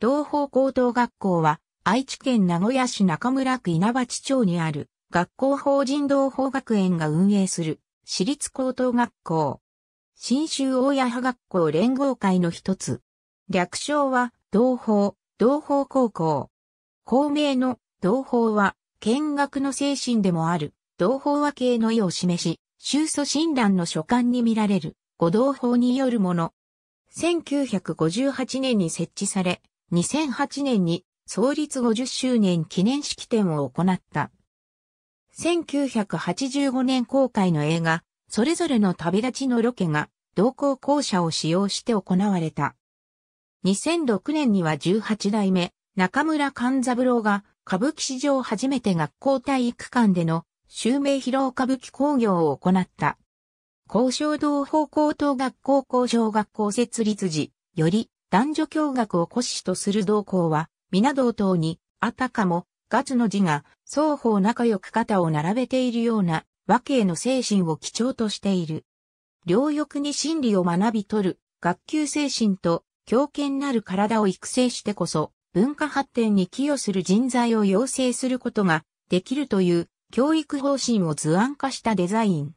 同方高等学校は、愛知県名古屋市中村区稲鉢町にある、学校法人同方学園が運営する、私立高等学校。新州大谷派学校連合会の一つ。略称は、同方、同方高校。校名の同方は、見学の精神でもある、同方和系の意を示し、収祖診断の書簡に見られる、五同法によるもの。1958年に設置され、2008年に創立50周年記念式典を行った。1985年公開の映画、それぞれの旅立ちのロケが同行校舎を使用して行われた。2006年には18代目、中村勘三郎が歌舞伎史上初めて学校体育館での襲名披露歌舞伎工業を行った。高渉道方高等学校工場学校設立時、より男女共学を骨子とする同校は、皆同等に、あたかも、ガツの字が、双方仲良く肩を並べているような、和慶の精神を基調としている。両翼に真理を学び取る、学級精神と、強健なる体を育成してこそ、文化発展に寄与する人材を養成することができるという教育方針を図案化したデザイン。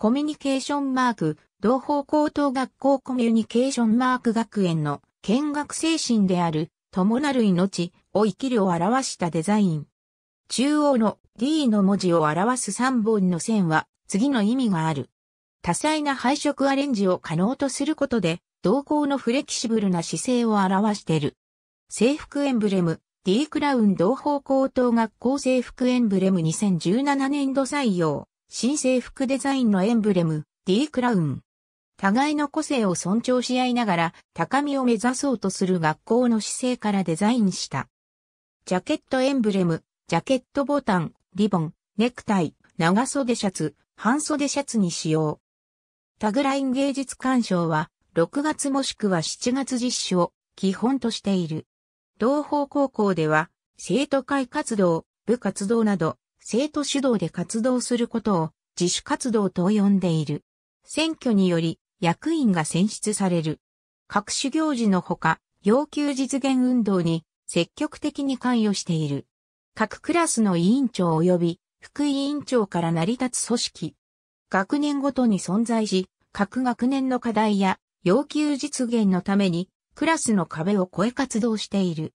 コミュニケーションマーク、同胞高等学校コミュニケーションマーク学園の見学精神である、伴なる命を生きるを表したデザイン。中央の D の文字を表す3本の線は次の意味がある。多彩な配色アレンジを可能とすることで、同行のフレキシブルな姿勢を表している。制服エンブレム、D クラウン同胞高等学校制服エンブレム2017年度採用、新制服デザインのエンブレム、D クラウン。互いの個性を尊重し合いながら高みを目指そうとする学校の姿勢からデザインした。ジャケットエンブレム、ジャケットボタン、リボン、ネクタイ、長袖シャツ、半袖シャツに使用。タグライン芸術鑑賞は、6月もしくは7月実施を基本としている。同方高校では、生徒会活動、部活動など、生徒主導で活動することを自主活動と呼んでいる。選挙により役員が選出される。各種行事のほか、要求実現運動に積極的に関与している。各クラスの委員長及び副委員長から成り立つ組織。学年ごとに存在し、各学年の課題や要求実現のためにクラスの壁を越え活動している。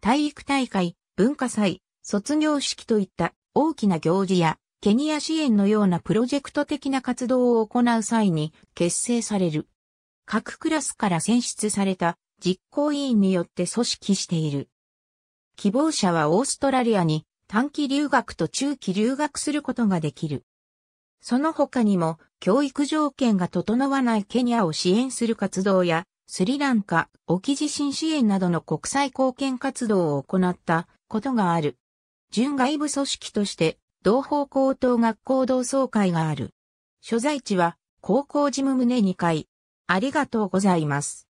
体育大会、文化祭、卒業式といった大きな行事やケニア支援のようなプロジェクト的な活動を行う際に結成される。各クラスから選出された実行委員によって組織している。希望者はオーストラリアに短期留学と中期留学することができる。その他にも教育条件が整わないケニアを支援する活動やスリランカ、沖地震支援などの国際貢献活動を行ったことがある。準外部組織として、同胞高等学校同窓会がある。所在地は、高校事務棟2階。ありがとうございます。